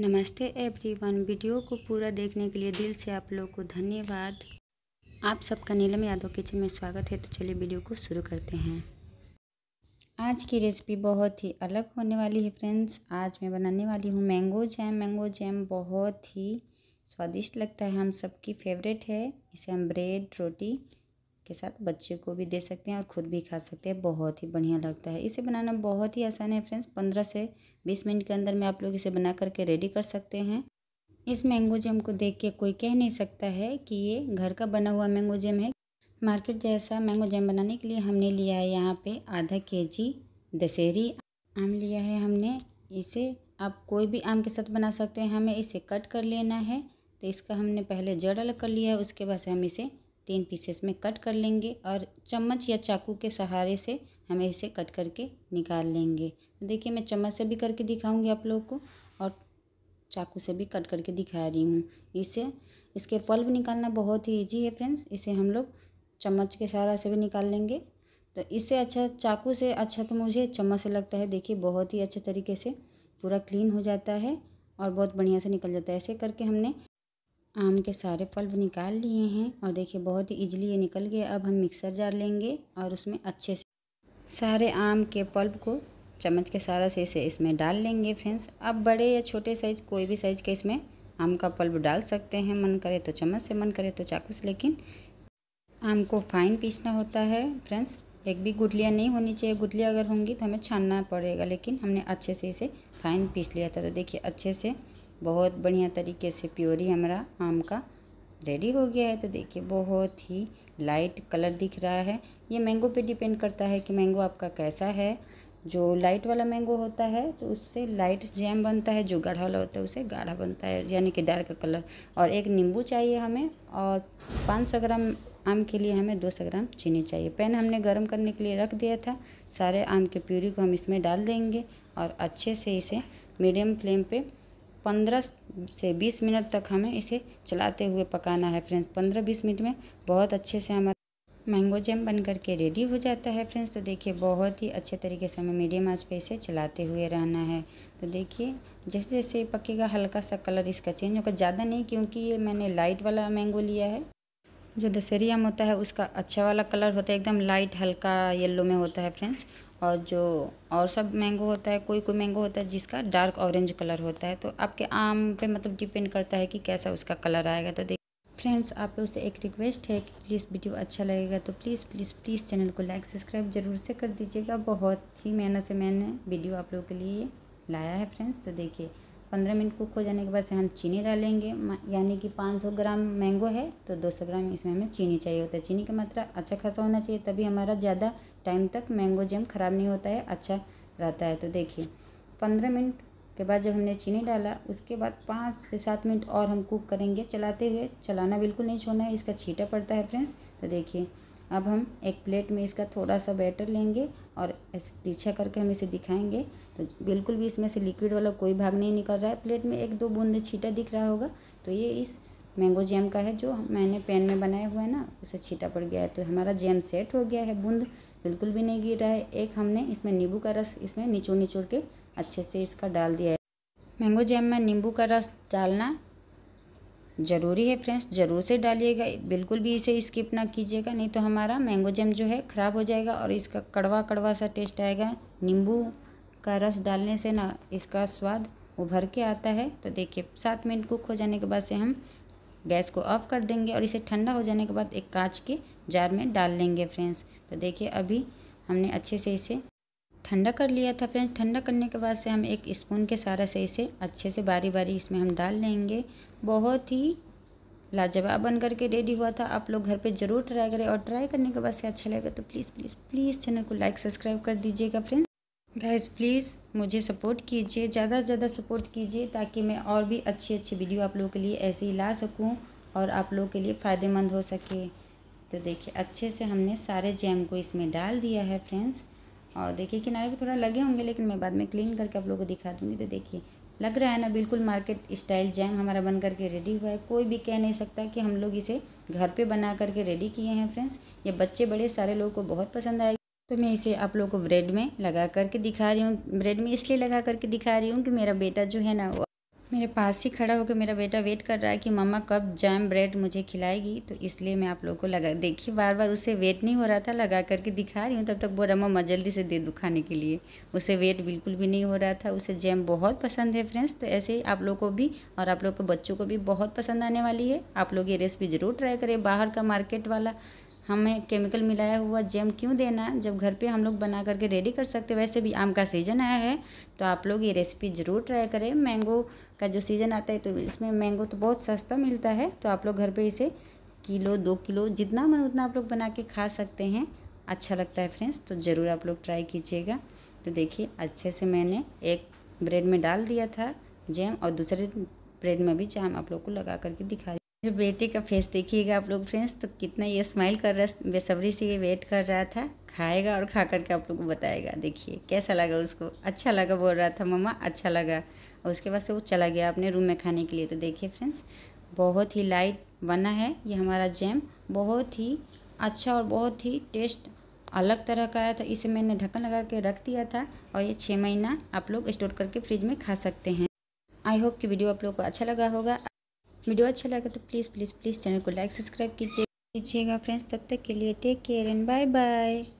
नमस्ते everyone video को पूरा देखने के लिए दिल से आप लोग को धन्यवाद आप सबका नीलम यादव किचन में स्वागत है तो चलिए वीडियो को शुरू करते हैं आज की रेसिपी बहुत ही अलग होने वाली है फ्रेंड्स आज मैं बनाने वाली हूँ मैंगो जैम मैंगो जैम बहुत ही स्वादिष्ट लगता है हम सबकी फेवरेट है इसे हम ब्रेड रोटी के साथ बच्चे को भी दे सकते हैं और ख़ुद भी खा सकते हैं बहुत ही बढ़िया लगता है इसे बनाना बहुत ही आसान है फ्रेंड्स पंद्रह से बीस मिनट के अंदर में आप लोग इसे बना करके रेडी कर सकते हैं इस मैंगो जैम को देख के कोई कह नहीं सकता है कि ये घर का बना हुआ मैंगो जैम है मार्केट जैसा मैंगो जैम बनाने के लिए हमने लिया है यहाँ पे आधा के जी दशहरी आम लिया है हमने इसे आप कोई भी आम के साथ बना सकते हैं हमें इसे कट कर लेना है तो इसका हमने पहले जड़ अलग कर लिया है उसके बाद से हम इसे तीन पीसेस में कट कर लेंगे और चम्मच या चाकू के सहारे से हमें इसे कट करके निकाल लेंगे तो देखिए मैं चम्मच से भी करके दिखाऊंगी आप लोग को और चाकू से भी कट करके दिखा रही हूँ इसे इसके पल्ब निकालना बहुत ही ईजी है फ्रेंड्स इसे हम लोग चम्मच के सहारा से भी निकाल लेंगे तो इससे अच्छा चाकू से अच्छा तो मुझे चम्मच से लगता है देखिए बहुत ही अच्छे तरीके से पूरा क्लीन हो जाता है और बहुत बढ़िया से निकल जाता है ऐसे करके हमने आम के सारे पल्प निकाल लिए हैं और देखिए बहुत ही इजीली ये निकल गए अब हम मिक्सर जार लेंगे और उसमें अच्छे से सारे आम के पल्प को चम्मच के सारा से इसे इसमें डाल लेंगे फ्रेंड्स अब बड़े या छोटे साइज कोई भी साइज के इसमें आम का पल्प डाल सकते हैं मन करे तो चम्मच से मन करे तो चाकू से लेकिन आम को फाइन पीसना होता है फ्रेंड्स एक भी गुटलियाँ नहीं होनी चाहिए गुटलियाँ अगर होंगी तो हमें छानना पड़ेगा लेकिन हमने अच्छे से इसे फाइन पीस लिया था तो देखिए अच्छे से बहुत बढ़िया तरीके से प्योरी हमारा आम का रेडी हो गया है तो देखिए बहुत ही लाइट कलर दिख रहा है ये मैंगो पे डिपेंड करता है कि मैंगो आपका कैसा है जो लाइट वाला मैंगो होता है तो उससे लाइट जैम बनता है जो गाढ़ा वाला होता है उसे गाढ़ा बनता है यानी कि डार्क कलर और एक नींबू चाहिए हमें और 500 ग्राम आम के लिए हमें 200 ग्राम चीनी चाहिए पैन हमने गर्म करने के लिए रख दिया था सारे आम के प्यूरी को हम इसमें डाल देंगे और अच्छे से इसे मीडियम फ्लेम पर पंद्रह से बीस मिनट तक हमें इसे चलाते हुए पकाना है फ्रेंड्स पंद्रह बीस मिनट में बहुत अच्छे से हमारा मैंगो जैम बन करके के रेडी हो जाता है फ्रेंड्स तो देखिए बहुत ही अच्छे तरीके से हमें मीडियम आंच पे इसे चलाते हुए रहना है तो देखिए जैसे जैसे पकेगा हल्का सा कलर इसका चेंज होगा ज़्यादा नहीं क्योंकि ये मैंने लाइट वाला मैंगो लिया है जो दशहरी आम होता है उसका अच्छा वाला कलर होता है एकदम लाइट हल्का येलो में होता है फ्रेंड्स और जो और सब मैंगो होता है कोई कोई मैंगो होता है जिसका डार्क ऑरेंज कलर होता है तो आपके आम पे मतलब डिपेंड करता है कि कैसा उसका कलर आएगा तो देखिए फ्रेंड्स आप लोग से एक रिक्वेस्ट है कि प्लीज़ वीडियो अच्छा लगेगा तो प्लीज़ प्लीज़ प्लीज़ चैनल को लाइक सब्सक्राइब जरूर से कर दीजिएगा बहुत ही मेहनत से मैंने वीडियो आप लोग के लिए लाया है फ्रेंड्स तो देखिए पंद्रह मिनट कुक हो जाने के बाद से हम चीनी डालेंगे यानी कि पाँच सौ ग्राम मैंगो है तो दो सौ ग्राम इसमें हमें चीनी चाहिए होता है चीनी की मात्रा अच्छा खासा होना चाहिए तभी हमारा ज़्यादा टाइम तक मैंगो जैम ख़राब नहीं होता है अच्छा रहता है तो देखिए पंद्रह मिनट के बाद जब हमने चीनी डाला उसके बाद पाँच से सात मिनट और हम कुक करेंगे चलाते हुए चलाना बिल्कुल नहीं छोड़ना है इसका छीटा पड़ता है फ्रेंड्स तो देखिए अब हम एक प्लेट में इसका थोड़ा सा बैटर लेंगे और ऐसे तीछा करके हम इसे दिखाएंगे तो बिल्कुल भी इसमें से लिक्विड वाला कोई भाग नहीं निकल रहा है प्लेट में एक दो बूंद छीटा दिख रहा होगा तो ये इस मैंगो जैम का है जो मैंने पैन में बनाया हुआ है ना उसे छीटा पड़ गया है तो हमारा जैम सेट हो गया है बूंद बिल्कुल भी नहीं गिर रहा है एक हमने इसमें नींबू का रस इसमें निचोड़ निचोड़ के अच्छे से इसका डाल दिया है मैंगो जैम में नींबू का रस डालना ज़रूरी है फ्रेंड्स ज़रूर से डालिएगा बिल्कुल भी इसे स्किप ना कीजिएगा नहीं तो हमारा मैंगो जैम जो है ख़राब हो जाएगा और इसका कड़वा कड़वा सा टेस्ट आएगा नींबू का रस डालने से ना इसका स्वाद उभर के आता है तो देखिए सात मिनट कुक हो जाने के बाद से हम गैस को ऑफ कर देंगे और इसे ठंडा हो जाने के बाद एक कांच के जार में डाल लेंगे फ्रेंड्स तो देखिए अभी हमने अच्छे से इसे ठंडा कर लिया था फ्रेंड्स ठंडा करने के बाद से हम एक स्पून के सारा से इसे अच्छे से बारी बारी इसमें हम डाल लेंगे बहुत ही लाजवाब बन करके रेडी हुआ था आप लोग घर पे ज़रूर ट्राई करें और ट्राई करने के बाद से अच्छा लगेगा तो प्लीज़ प्लीज़ प्लीज़ चैनल को लाइक सब्सक्राइब कर दीजिएगा फ्रेंड्स गाइज प्लीज़ मुझे सपोर्ट कीजिए ज़्यादा से ज़्यादा सपोर्ट कीजिए ताकि मैं और भी अच्छी अच्छी वीडियो आप लोगों के लिए ऐसे ही ला सकूँ और आप लोगों के लिए फ़ायदेमंद हो सके तो देखिए अच्छे से हमने सारे जैम को इसमें डाल दिया है फ्रेंड्स और देखिए किनारे भी थोड़ा लगे होंगे लेकिन मैं बाद में क्लीन करके आप लोगों को दिखा दूँगी तो देखिए लग रहा है ना बिल्कुल मार्केट स्टाइल जैम हमारा बन करके रेडी हुआ है कोई भी कह नहीं सकता कि हम लोग इसे घर पे बना करके रेडी किए हैं फ्रेंड्स ये बच्चे बड़े सारे लोगों को बहुत पसंद आएगी तो मैं इसे आप लोगों को ब्रेड में लगा करके दिखा रही हूँ ब्रेड में इसलिए लगा करके दिखा रही हूँ कि मेरा बेटा जो है ना मेरे पास ही खड़ा होकर मेरा बेटा वेट कर रहा है कि मम्मा कब जैम ब्रेड मुझे खिलाएगी तो इसलिए मैं आप लोगों को लगा देखिए बार बार उसे वेट नहीं हो रहा था लगा करके दिखा रही हूँ तब तक बोल रहा मम्मा जल्दी से दे दूँ खाने के लिए उसे वेट बिल्कुल भी नहीं हो रहा था उसे जैम बहुत पसंद है फ्रेंड्स तो ऐसे ही आप लोग को भी और आप लोग के बच्चों को भी बहुत पसंद आने वाली है आप लोग ये रेसिपी ज़रूर ट्राई करें बाहर का मार्केट वाला हमें केमिकल मिलाया हुआ जैम क्यों देना जब घर पे हम लोग बना करके रेडी कर सकते वैसे भी आम का सीज़न आया है तो आप लोग ये रेसिपी ज़रूर ट्राई करें मैंगो का जो सीज़न आता है तो इसमें मैंगो तो बहुत सस्ता मिलता है तो आप लोग घर पे इसे किलो दो किलो जितना मन उतना आप लोग बना के खा सकते हैं अच्छा लगता है फ्रेंड्स तो ज़रूर आप लोग ट्राई कीजिएगा तो देखिए अच्छे से मैंने एक ब्रेड में डाल दिया था जैम और दूसरे ब्रेड में भी जैम आप लोग को लगा करके दिखा जो बेटे का फेस देखिएगा आप लोग फ्रेंड्स तो कितना ये स्माइल कर रहा है बेसब्री से ये वेट कर रहा था खाएगा और खा करके आप लोग को बताएगा देखिए कैसा लगा उसको अच्छा लगा बोल रहा था मम्मा अच्छा लगा और उसके बाद से वो चला गया अपने रूम में खाने के लिए तो देखिए फ्रेंड्स बहुत ही लाइट बना है ये हमारा जैम बहुत ही अच्छा और बहुत ही टेस्ट अलग तरह का आया था इसे मैंने ढक्कन लगा के रख दिया था और ये छः महीना आप लोग स्टोर करके फ्रिज में खा सकते हैं आई होप कि वीडियो आप लोग को अच्छा लगा होगा वीडियो अच्छा लगा तो प्लीज़ प्लीज़ प्लीज़ चैनल को लाइक सब्सक्राइब कीजिए कीजिएगा फ्रेंड्स तब तक के लिए take care and bye bye